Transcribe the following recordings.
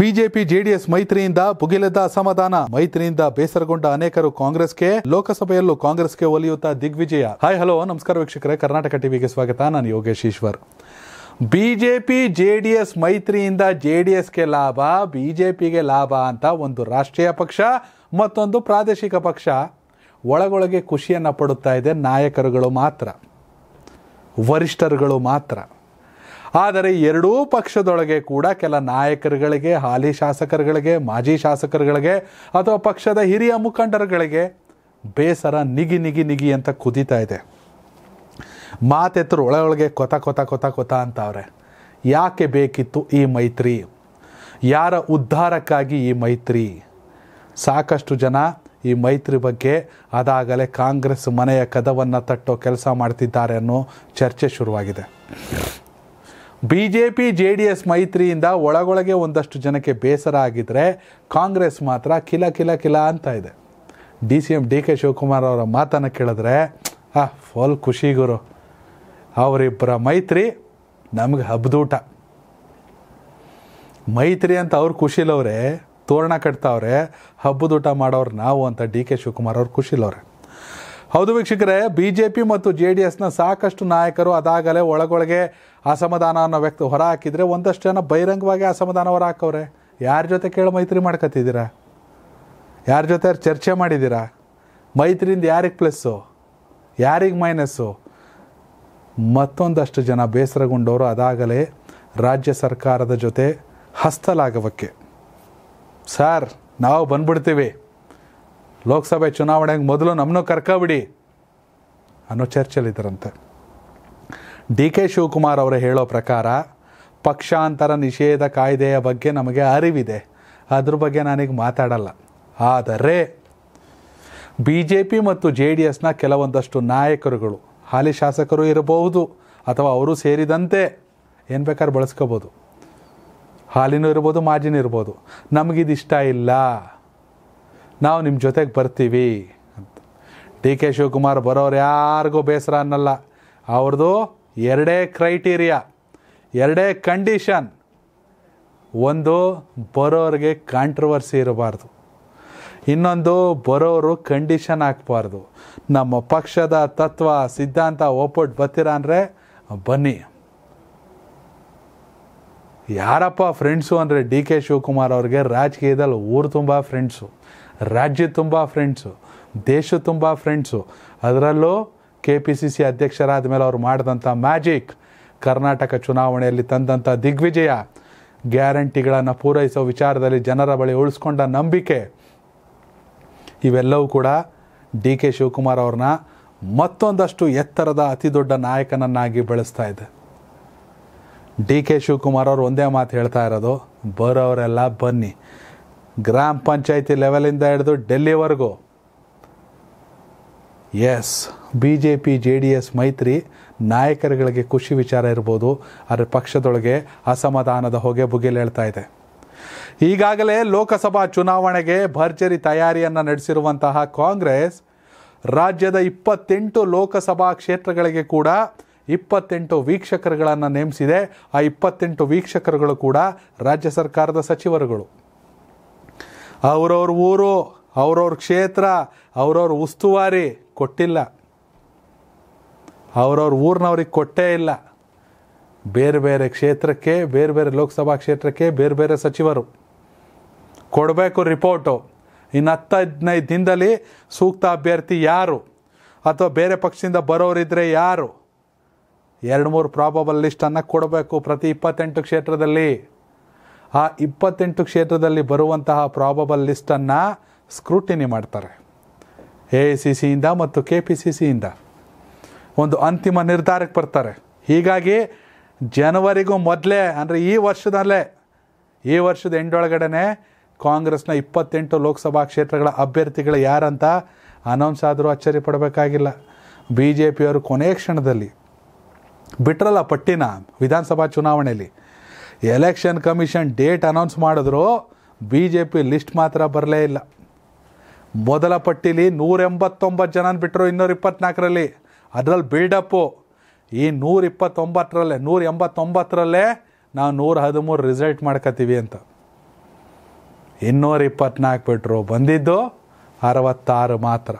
BJP JDS ಮೈತ್ರಿಯಿಂದ ಭುಗಿಲೆದ್ದ ಅಸಮಾಧಾನ ಮೈತ್ರಿಯಿಂದ ಬೇಸರಗೊಂಡ ಅನೇಕರು ಕಾಂಗ್ರೆಸ್ಗೆ ಲೋಕಸಭೆಯಲ್ಲೂ ಕಾಂಗ್ರೆಸ್ಗೆ ಒಲಿಯುತ್ತಾ ದಿಗ್ವಿಜಯ ಹಾಯ್ ಹಲೋ ನಮಸ್ಕಾರ ವೀಕ್ಷಕರೇ ಕರ್ನಾಟಕ ಟಿವಿಗೆ ಸ್ವಾಗತ ನಾನು ಯೋಗೇಶ್ ಈಶ್ವರ್ ಬಿಜೆಪಿ ಜೆಡಿಎಸ್ ಮೈತ್ರಿಯಿಂದ ಜೆಡಿಎಸ್ಗೆ ಲಾಭ ಬಿಜೆಪಿಗೆ ಲಾಭ ಅಂತ ಒಂದು ರಾಷ್ಟ್ರೀಯ ಪಕ್ಷ ಮತ್ತೊಂದು ಪ್ರಾದೇಶಿಕ ಪಕ್ಷ ಒಳಗೊಳಗೆ ಖುಷಿಯನ್ನು ಪಡುತ್ತಾ ಇದೆ ನಾಯಕರುಗಳು ಮಾತ್ರ ವರಿಷ್ಠರುಗಳು ಮಾತ್ರ ಆದರೆ ಎರಡೂ ಪಕ್ಷದೊಳಗೆ ಕೂಡ ಕೆಲ ನಾಯಕರುಗಳಿಗೆ ಹಾಲಿ ಶಾಸಕರುಗಳಿಗೆ ಮಾಜಿ ಶಾಸಕರುಗಳಿಗೆ ಅಥವಾ ಪಕ್ಷದ ಹಿರಿಯ ಮುಖಂಡರುಗಳಿಗೆ ಬೇಸರ ನಿಗಿ ನಿಗಿ ನಿಗಿ ಅಂತ ಕುದೀತಾ ಇದೆ ಮಾತೆತ್ತರು ಒಳಗೊಳಗೆ ಕೊತ ಕೊತ ಕೊತ ಕೊತ ಅಂತವ್ರೆ ಯಾಕೆ ಬೇಕಿತ್ತು ಈ ಮೈತ್ರಿ ಯಾರ ಉದ್ಧಾರಕ್ಕಾಗಿ ಈ ಮೈತ್ರಿ ಸಾಕಷ್ಟು ಜನ ಈ ಮೈತ್ರಿ ಬಗ್ಗೆ ಅದಾಗಲೇ ಕಾಂಗ್ರೆಸ್ ಮನೆಯ ಕದವನ್ನು ತಟ್ಟೋ ಕೆಲಸ ಮಾಡ್ತಿದ್ದಾರೆ ಅನ್ನೋ ಚರ್ಚೆ ಶುರುವಾಗಿದೆ B J P J D S ಮೈತ್ರಿಯಿಂದ ಒಳಗೊಳಗೆ ಒಂದಷ್ಟು ಜನಕ್ಕೆ ಬೇಸರ ಆಗಿದ್ರೆ ಕಾಂಗ್ರೆಸ್ ಮಾತ್ರ ಕಿಲ ಕಿಲ ಕಿಲ ಅಂತ ಇದೆ D C M D K Shivakumar ಅವರ ಮಾತನ್ನು ಕೇಳಿದ್ರೆ ಆ ಫುಲ್ ಖುಷಿಗುರು ಅವರಿಬ್ಬರ ಮೈತ್ರಿ ನಮಗೆ ಹಬ್ದೂಟ ಮೈತ್ರಿ ಅಂತ ಅವ್ರು ಖುಷಿಲವ್ರೆ ತೋರಣ ಕಟ್ತಾವ್ರೆ ಹಬ್ಬದೂಟ ಮಾಡೋರು ನಾವು ಅಂತ ಡಿ ಕೆ ಶಿವಕುಮಾರ್ ಅವ್ರು ಖುಷಿಲವ್ರೆ ಹೌದು ವೀಕ್ಷಕರೇ ಬಿ ಜೆ ಪಿ ಮತ್ತು ಜೆ ಡಿ ಎಸ್ನ ಸಾಕಷ್ಟು ನಾಯಕರು ಅದಾಗಲೇ ಒಳಗೊಳಗೆ ಅಸಮಾಧಾನವನ್ನು ವ್ಯಕ್ತ ಹೊರ ಹಾಕಿದರೆ ಒಂದಷ್ಟು ಜನ ಬಹಿರಂಗವಾಗಿ ಅಸಮಾಧಾನ ಹೊರ ಹಾಕವ್ರೆ ಯಾರ ಜೊತೆ ಕೇಳಿ ಮೈತ್ರಿ ಮಾಡ್ಕೊತಿದ್ದೀರಾ ಯಾರ ಜೊತೆ ಚರ್ಚೆ ಮಾಡಿದ್ದೀರಾ ಮೈತ್ರಿಯಿಂದ ಯಾರಿಗೆ ಪ್ಲಸ್ಸು ಯಾರಿಗೆ ಮೈನಸ್ಸು ಮತ್ತೊಂದಷ್ಟು ಜನ ಬೇಸರಗೊಂಡವರು ಅದಾಗಲೇ ರಾಜ್ಯ ಸರ್ಕಾರದ ಜೊತೆ ಹಸ್ತಲಾಗವಕ್ಕೆ ಸರ್ ನಾವು ಬಂದ್ಬಿಡ್ತೀವಿ ಲೋಕಸಭೆ ಚುನಾವಣೆಗೆ ಮೊದಲು ನಮ್ಮನ್ನು ಕರ್ಕೋಬಿಡಿ ಅನ್ನೋ ಚರ್ಚೆಯಲ್ಲಿದ್ದರಂತೆ ಡಿ ಕೆ ಶಿವಕುಮಾರ್ ಅವರು ಹೇಳೋ ಪ್ರಕಾರ ಪಕ್ಷಾಂತರ ನಿಷೇಧ ಕಾಯ್ದೆಯ ಬಗ್ಗೆ ನಮಗೆ ಅರಿವಿದೆ ಅದ್ರ ಬಗ್ಗೆ ನಾನೀಗ ಮಾತಾಡಲ್ಲ ಆದರೆ ಬಿ ಜೆ ಪಿ ಮತ್ತು ಜೆ ಡಿ ಎಸ್ನ ಕೆಲವೊಂದಷ್ಟು ನಾಯಕರುಗಳು ಹಾಲಿ ಶಾಸಕರು ಇರಬಹುದು ಅಥವಾ ಅವರು ಸೇರಿದಂತೆ ಏನು ಬೇಕಾದ್ರೂ ಬಳಸ್ಕೋಬೋದು ಹಾಲಿನೂ ಇರ್ಬೋದು ಮಾಜಿನೂ ಇರ್ಬೋದು ನಮಗಿದಿಷ್ಟ ಇಲ್ಲ ನಾವು ನಿಮ್ಮ ಜೊತೆಗೆ ಬರ್ತೀವಿ ಅಂತ ಡಿ ಕೆ ಶಿವಕುಮಾರ್ ಬರೋರು ಯಾರಿಗೂ ಬೇಸರ ಅನ್ನಲ್ಲ ಅವ್ರದ್ದು ಎರಡೇ ಕ್ರೈಟೀರಿಯಾ ಎರಡೇ ಕಂಡೀಷನ್ ಒಂದು ಬರೋರಿಗೆ ಕಾಂಟ್ರವರ್ಸಿ ಇರಬಾರ್ದು ಇನ್ನೊಂದು ಬರೋರು ಕಂಡೀಷನ್ ಹಾಕ್ಬಾರ್ದು ನಮ್ಮ ಪಕ್ಷದ ತತ್ವ ಸಿದ್ಧಾಂತ ಒಪ್ಪಟ್ಟು ಬರ್ತೀರ ಅಂದರೆ ಬನ್ನಿ ಯಾರಪ್ಪ ಫ್ರೆಂಡ್ಸು ಅಂದರೆ ಡಿ ಕೆ ಶಿವಕುಮಾರ್ ಅವ್ರಿಗೆ ರಾಜಕೀಯದಲ್ಲಿ ಊರು ತುಂಬ ಫ್ರೆಂಡ್ಸು ರಾಜ್ಯ ತುಂಬ ಫ್ರೆಂಡ್ಸು ದೇಶ ತುಂಬ ಫ್ರೆಂಡ್ಸು ಅದರಲ್ಲೂ ಕೆ ಪಿ ಸಿ ಸಿ ಅಧ್ಯಕ್ಷರಾದ ಮೇಲೆ ಅವರು ಮಾಡಿದಂಥ ಮ್ಯಾಜಿಕ್ ಕರ್ನಾಟಕ ಚುನಾವಣೆಯಲ್ಲಿ ತಂದಂಥ ದಿಗ್ವಿಜಯ ಗ್ಯಾರಂಟಿಗಳನ್ನು ಪೂರೈಸೋ ವಿಚಾರದಲ್ಲಿ ಜನರ ಬಳಿ ಉಳಿಸ್ಕೊಂಡ ನಂಬಿಕೆ ಇವೆಲ್ಲವೂ ಕೂಡ ಡಿ ಕೆ ಶಿವಕುಮಾರ್ ಅವ್ರನ್ನ ಮತ್ತೊಂದಷ್ಟು ಎತ್ತರದ ಅತಿದೊಡ್ಡ ದೊಡ್ಡ ನಾಯಕನನ್ನಾಗಿ ಬೆಳೆಸ್ತಾ ಇದೆ ಡಿ ಕೆ ಶಿವಕುಮಾರ್ ಅವರು ಒಂದೇ ಮಾತು ಹೇಳ್ತಾ ಇರೋದು ಬರೋರೆಲ್ಲ ಬನ್ನಿ ಗ್ರಾಮ ಪಂಚಾಯಿತಿ ಲೆವೆಲಿಂದ ಹಿಡಿದು ಡೆಲ್ಲಿವರೆಗೂ S B J P J D S ಮೈತ್ರಿ ನಾಯಕರುಗಳಿಗೆ ಖುಷಿ ವಿಚಾರ ಇರ್ಬೋದು ಆದರೆ ಪಕ್ಷದೊಳಗೆ ಅಸಮಾಧಾನದ ಹೊಗೆ ಹೇಳ್ತಾ ಇದೆ ಈಗಾಗಲೇ ಲೋಕಸಭಾ ಚುನಾವಣೆಗೆ ಭರ್ಜರಿ ತಯಾರಿಯನ್ನು ನಡೆಸಿರುವಂತಹ ಕಾಂಗ್ರೆಸ್ ರಾಜ್ಯದ ಇಪ್ಪತ್ತೆಂಟು ಲೋಕಸಭಾ ಕ್ಷೇತ್ರಗಳಿಗೆ ಕೂಡ ಇಪ್ಪತ್ತೆಂಟು ವೀಕ್ಷಕರುಗಳನ್ನು ನೇಮಿಸಿದೆ ಆ ಇಪ್ಪತ್ತೆಂಟು ವೀಕ್ಷಕರುಗಳು ಕೂಡ ರಾಜ್ಯ ಸರ್ಕಾರದ ಸಚಿವರುಗಳು ಅವ್ರವ್ರ ಊರು ಅವ್ರವ್ರ ಕ್ಷೇತ್ರ ಅವ್ರವ್ರ ಉಸ್ತುವಾರಿ ಕೊಟ್ಟಿಲ್ಲ ಅವ್ರವ್ರ ಊರಿನವ್ರಿಗೆ ಕೊಟ್ಟೇ ಇಲ್ಲ ಬೇರೆ ಬೇರೆ ಕ್ಷೇತ್ರಕ್ಕೆ ಬೇರೆ ಬೇರೆ ಲೋಕಸಭಾ ಕ್ಷೇತ್ರಕ್ಕೆ ಬೇರೆ ಬೇರೆ ಸಚಿವರು ಕೊಡಬೇಕು ರಿಪೋರ್ಟು ಇನ್ನು ಹತ್ತು ಹದಿನೈದು ದಿನದಲ್ಲಿ ಸೂಕ್ತ ಅಭ್ಯರ್ಥಿ ಯಾರು ಅಥವಾ ಬೇರೆ ಪಕ್ಷದಿಂದ ಬರೋರಿದ್ದರೆ ಯಾರು ಎರಡು ಮೂರು ಪ್ರಾಬಬಲ್ ಲಿಸ್ಟನ್ನು ಕೊಡಬೇಕು ಪ್ರತಿ ಇಪ್ಪತ್ತೆಂಟು ಕ್ಷೇತ್ರದಲ್ಲಿ ಆ ಇಪ್ಪತ್ತೆಂಟು ಕ್ಷೇತ್ರದಲ್ಲಿ ಬರುವಂತಹ ಪ್ರಾಬಬಲ್ ಲಿಸ್ಟನ್ನು ಸ್ಕ್ರೂಟಿನಿ ಮಾಡ್ತಾರೆ ಎ ಐ ಸಿ ಸಿಯಿಂದ ಮತ್ತು ಕೆ ಪಿ ಸಿ ಸಿಯಿಂದ ಒಂದು ಅಂತಿಮ ನಿರ್ಧಾರಕ್ಕೆ ಬರ್ತಾರೆ ಹೀಗಾಗಿ ಜನವರಿಗೂ ಮೊದಲೇ ಅಂದರೆ ಈ ವರ್ಷದಲ್ಲೇ ಈ ವರ್ಷದ ಎಂಡೊಳಗಡೆ ಕಾಂಗ್ರೆಸ್ನ ಇಪ್ಪತ್ತೆಂಟು ಲೋಕಸಭಾ ಕ್ಷೇತ್ರಗಳ ಅಭ್ಯರ್ಥಿಗಳು ಯಾರಂತ ಅನೌನ್ಸ್ ಆದರೂ ಅಚ್ಚರಿ ಪಡಬೇಕಾಗಿಲ್ಲ ಬಿ ಜೆ ಪಿಯವರು ಕೊನೆಯ ಕ್ಷಣದಲ್ಲಿ ಬಿಟ್ರಲ್ಲ ಪಟ್ಟಿನ ವಿಧಾನಸಭಾ ಚುನಾವಣೆಯಲ್ಲಿ ಎಲೆಕ್ಷನ್ ಕಮಿಷನ್ ಡೇಟ್ ಅನೌನ್ಸ್ ಮಾಡಿದ್ರು ಬಿ ಜೆ ಪಿ ಲಿಸ್ಟ್ ಮಾತ್ರ ಬರಲೇ ಇಲ್ಲ ಮೊದಲ ಪಟ್ಟಿಲಿ ನೂರ ಎಂಬತ್ತೊಂಬತ್ತು ಜನನ ಬಿಟ್ಟರು ಇನ್ನೂರ ಇಪ್ಪತ್ನಾಲ್ಕರಲ್ಲಿ ಅದರಲ್ಲಿ ಬಿಲ್ಡಪ್ಪು ಈ ನೂರ ಇಪ್ಪತ್ತೊಂಬತ್ತರಲ್ಲೇ ನೂರ ಎಂಬತ್ತೊಂಬತ್ತರಲ್ಲೇ ನಾವು ನೂರ ಹದಿಮೂರು ರಿಸಲ್ಟ್ ಮಾಡ್ಕೋತೀವಿ ಅಂತ ಇನ್ನೂರ ಇಪ್ಪತ್ನಾಲ್ಕು ಬಿಟ್ಟರು ಬಂದಿದ್ದು ಅರವತ್ತಾರು ಮಾತ್ರ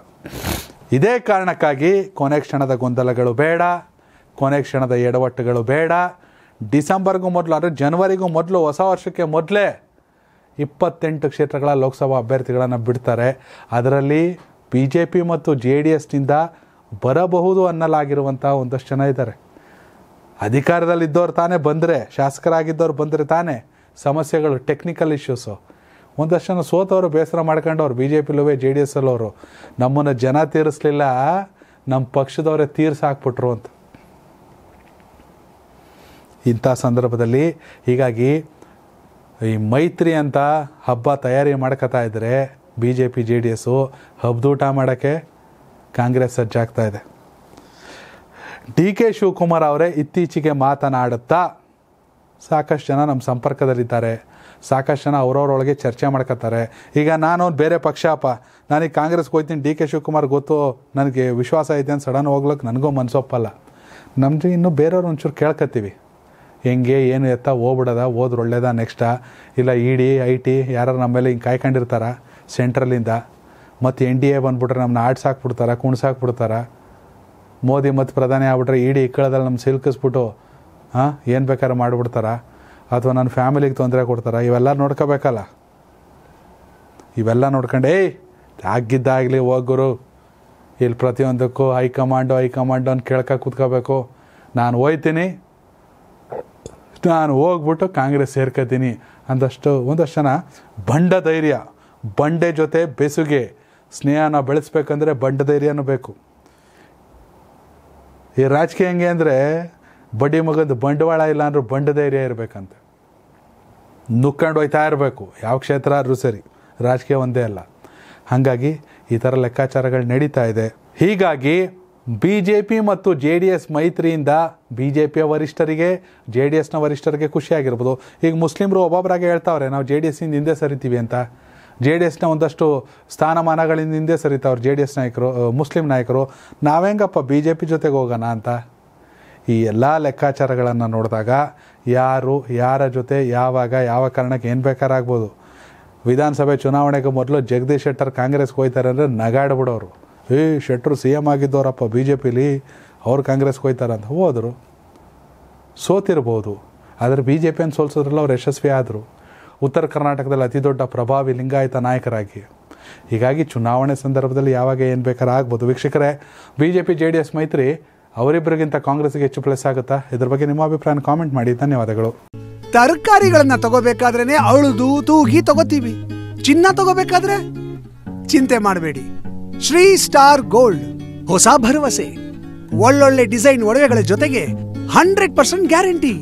ಇದೇ ಕಾರಣಕ್ಕಾಗಿ ಕೊನೆ ಕ್ಷಣದ ಗೊಂದಲಗಳು ಬೇಡ ಕೊನೆ ಕ್ಷಣದ ಎಡವಟ್ಟುಗಳು ಬೇಡ ಡಿಸೆಂಬರ್ಗೂ ಮೊದಲು ಅಂದರೆ ಜನವರಿಗೂ ಮೊದಲು ಹೊಸ ವರ್ಷಕ್ಕೆ ಮೊದಲೇ ಇಪ್ಪತ್ತೆಂಟು ಕ್ಷೇತ್ರಗಳ ಲೋಕಸಭಾ ಅಭ್ಯರ್ಥಿಗಳನ್ನು ಬಿಡ್ತಾರೆ ಅದರಲ್ಲಿ ಬಿ ಜೆ ಪಿ ಮತ್ತು ಜೆ ಡಿ ಎಸ್ನಿಂದ ಬರಬಹುದು ಅನ್ನಲಾಗಿರುವಂಥ ಒಂದಷ್ಟು ಜನ ಇದ್ದಾರೆ ಅಧಿಕಾರದಲ್ಲಿದ್ದವ್ರು ತಾನೇ ಬಂದರೆ ಶಾಸಕರಾಗಿದ್ದವ್ರು ಬಂದರೆ ತಾನೇ ಸಮಸ್ಯೆಗಳು ಟೆಕ್ನಿಕಲ್ ಇಶ್ಯೂಸು ಒಂದಷ್ಟು ಜನ ಸೋತವರು ಬೇಸರ ಮಾಡ್ಕೊಂಡವ್ರು ಬಿ ಜೆ ಲೋವೇ ಜೆ ಡಿ ಎಸ್ ಅಲ್ಲವರು ನಮ್ಮನ್ನು ಜನ ತೀರಿಸಲಿಲ್ಲ ನಮ್ಮ ಪಕ್ಷದವರೇ ತೀರ್ಸಾಕ್ಬಿಟ್ರು ಅಂತ ಇಂಥ ಸಂದರ್ಭದಲ್ಲಿ ಹೀಗಾಗಿ ಈ ಮೈತ್ರಿ ಅಂತ ಹಬ್ಬ ತಯಾರಿ ಮಾಡ್ಕೋತಾ ಇದ್ದರೆ B J P J D S ಹಬ್ದೂಟ ಮಾಡೋಕ್ಕೆ ಕಾಂಗ್ರೆಸ್ ಸಜ್ಜಾಗ್ತಾ ಇದೆ ಡಿ ಕೆ ಶಿವಕುಮಾರ್ ಅವರೇ ಇತ್ತೀಚೆಗೆ ಮಾತನಾಡುತ್ತಾ ಸಾಕಷ್ಟು ಜನ ನಮ್ಮ ಸಂಪರ್ಕದಲ್ಲಿದ್ದಾರೆ ಸಾಕಷ್ಟು ಜನ ಅವರವರೊಳಗೆ ಚರ್ಚೆ ಮಾಡ್ಕೋತಾರೆ ಈಗ ನಾನು ಬೇರೆ ಪಕ್ಷಪ್ಪ ನನಗೆ ಕಾಂಗ್ರೆಸ್ಗೆ ಹೋಗ್ತೀನಿ ಡಿ ಕೆ ಶಿವಕುಮಾರ್ ಗೊತ್ತು ನನಗೆ ವಿಶ್ವಾಸ ಐತೆ ಅಂತ ಸಡನ್ ಹೋಗ್ಲಿಕ್ಕೆ ನನಗೂ ಮನಸ್ಸೊಪ್ಪಲ್ಲ ನಮ್ಮದು ಇನ್ನೂ ಬೇರೆಯವ್ರು ಒಂಚೂರು ಕೇಳ್ಕೊತೀವಿ ಹೆಂಗೆ ಏನು ಎತ್ತ ಹೋಗ್ಬಿಡದ ಹೋದ್ರೆ ಒಳ್ಳೇದಾ ನೆಕ್ಸ್ಟ ಇಲ್ಲ ಇ ಡಿ ಐ ಟಿ ಯಾರು ನಮ್ಮ ಮೇಲೆ ಹಿಂಗೆ ಕಾಯ್ಕೊಂಡಿರ್ತಾರ ಸೆಂಟ್ರಲಿಂದ ಮತ್ತು ಎನ್ ಡಿ ಎ ಬಂದ್ಬಿಟ್ರೆ ನಮ್ಮನ್ನ ಆಡ್ಸಾಕ್ಬಿಡ್ತಾರೆ ಕುಣ್ಸಾಕ್ಬಿಡ್ತಾರೆ ಮೋದಿ ಮತ್ತು ಪ್ರಧಾನಿ ಆಗ್ಬಿಟ್ರೆ ಡಿ ಇಕ್ಕಳದಲ್ಲಿ ನಮ್ಮ ಸಿಲ್ಕಿಸ್ಬಿಟ್ಟು ಹಾಂ ಏನು ಬೇಕಾದ್ರೆ ಮಾಡಿಬಿಡ್ತಾರ ಅಥವಾ ನನ್ನ ಫ್ಯಾಮಿಲಿಗೆ ತೊಂದರೆ ಕೊಡ್ತಾರೆ ಇವೆಲ್ಲ ನೋಡ್ಕೋಬೇಕಲ್ಲ ಇವೆಲ್ಲ ನೋಡ್ಕೊಂಡು ಏಯ್ ಆಗಿದ್ದಾಗಲಿ ಹೋಗ್ಗುರು ಇಲ್ಲಿ ಪ್ರತಿಯೊಂದಕ್ಕೂ ಹೈಕಮಾಂಡು ಹೈಕಮಾಂಡು ಅಂತ ಕೇಳ್ಕ ಕೂತ್ಕೋಬೇಕು ನಾನು ಹೋಯ್ತೀನಿ ನಾನು ಹೋಗ್ಬಿಟ್ಟು ಕಾಂಗ್ರೆಸ್ ಸೇರ್ಕೋತೀನಿ ಅಂದಷ್ಟು ಒಂದಷ್ಟು ಜನ ಬಂಡ ಧೈರ್ಯ ಬಂಡೆ ಜೊತೆ ಬೆಸುಗೆ ಸ್ನೇಹನ ಬೆಳೆಸ್ಬೇಕಂದ್ರೆ ಬಂಡ ಧೈರ್ಯನೂ ಬೇಕು ಈ ರಾಜಕೀಯ ಹೆಂಗೆ ಅಂದರೆ ಬಡ್ಡಿ ಮಗದ ಬಂಡವಾಳ ಇಲ್ಲ ಅಂದರೂ ಬಂಡ ಧೈರ್ಯ ಇರಬೇಕಂತೆ ನುಕ್ಕೊಂಡು ಹೋಯ್ತಾ ಇರಬೇಕು ಯಾವ ಕ್ಷೇತ್ರ ಆದರೂ ಸರಿ ರಾಜಕೀಯ ಒಂದೇ ಅಲ್ಲ ಹಾಗಾಗಿ ಈ ಥರ ಲೆಕ್ಕಾಚಾರಗಳು ನಡೀತಾ ಇದೆ ಹೀಗಾಗಿ ಬಿ ಜೆ ಪಿ ಮತ್ತು ಜೆ ಡಿ ಎಸ್ ಮೈತ್ರಿಯಿಂದ ಬಿ ಜೆ ಪಿಯ ವರಿಷ್ಠರಿಗೆ ಜೆ ಡಿ ಎಸ್ನ ವರಿಷ್ಠರಿಗೆ ಖುಷಿಯಾಗಿರ್ಬೋದು ಈಗ ಮುಸ್ಲಿಮರು ಒಬ್ಬೊಬ್ಬರಾಗೆ ಹೇಳ್ತಾವ್ರೆ ನಾವು ಜೆ ಡಿ ಇಂದ ಹಿಂದೆ ಸರಿತೀವಿ ಅಂತ ಜೆ ಡಿ ಎಸ್ನ ಒಂದಷ್ಟು ಸ್ಥಾನಮಾನಗಳಿಂದ ಹಿಂದೆ ಸರಿತಾವ್ರು ಜೆ ಡಿ ಎಸ್ ನಾಯಕರು ಮುಸ್ಲಿಂ ನಾಯಕರು ನಾವೇಂಗಪ್ಪ ಬಿ ಜೆ ಪಿ ಜೊತೆಗೆ ಹೋಗೋಣ ಅಂತ ಈ ಎಲ್ಲ ಲೆಕ್ಕಾಚಾರಗಳನ್ನು ನೋಡಿದಾಗ ಯಾರು ಯಾರ ಜೊತೆ ಯಾವಾಗ ಯಾವ ಕಾರಣಕ್ಕೆ ಏನು ಬೇಕಾರಾಗ್ಬೋದು ವಿಧಾನಸಭೆ ಚುನಾವಣೆಗೆ ಮೊದಲು ಜಗದೀಶ್ ಶೆಟ್ಟರ್ ಕಾಂಗ್ರೆಸ್ಗೆ ಹೋಗ್ತಾರೆ ಅಂದರೆ ನಗಾಡ್ಬಿಡೋರು ಏ ಶೆಟ್ರು ಸಿ ಎಮ್ ಆಗಿದ್ದವರಪ್ಪ ಬಿ ಜೆ ಪಿಲಿ ಅವ್ರು ಕಾಂಗ್ರೆಸ್ಗೆ ಅಂತ ಹೋದರು ಸೋತಿರ್ಬೋದು ಆದರೆ ಬಿ ಜೆ ಪಿಯನ್ನು ಸೋಲ್ಸೋದ್ರಲ್ಲ ಅವ್ರು ಯಶಸ್ವಿ ಆದರು ಉತ್ತರ ಕರ್ನಾಟಕದಲ್ಲಿ ಅತಿ ದೊಡ್ಡ ಪ್ರಭಾವಿ ಲಿಂಗಾಯತ ನಾಯಕರಾಗಿ ಹೀಗಾಗಿ ಚುನಾವಣೆ ಸಂದರ್ಭದಲ್ಲಿ ಯಾವಾಗ ಏನು ಬೇಕಾದ್ರೂ ಆಗ್ಬೋದು ವೀಕ್ಷಕರೇ B J P J D S ಮೈತ್ರಿ ಅವರಿಬ್ಬರಿಗಿಂತ ಕಾಂಗ್ರೆಸ್ಗೆ ಹೆಚ್ಚು ಪ್ಲಸ್ ಆಗುತ್ತಾ ಇದ್ರ ಬಗ್ಗೆ ನಿಮ್ಮ ಅಭಿಪ್ರಾಯ ಕಾಮೆಂಟ್ ಮಾಡಿ ಧನ್ಯವಾದಗಳು ತರಕಾರಿಗಳನ್ನ ತಗೋಬೇಕಾದ್ರೆ ಅಳುದು ತೂಗಿ ತಗೋತೀವಿ ಚಿನ್ನ ತಗೋಬೇಕಾದ್ರೆ ಚಿಂತೆ ಮಾಡಬೇಡಿ ಶ್ರೀ ಸ್ಟಾರ್ ಗೋಲ್ಡ್ ಹೊಸ ಭರವಸೆ ಒಳ್ಳೊಳ್ಳೆ ಡಿಸೈನ್ ಒಡವೆಗಳ ಜೊತೆಗೆ ಹಂಡ್ರೆಡ್ ಪರ್ಸೆಂಟ್ ಗ್ಯಾರಂಟಿ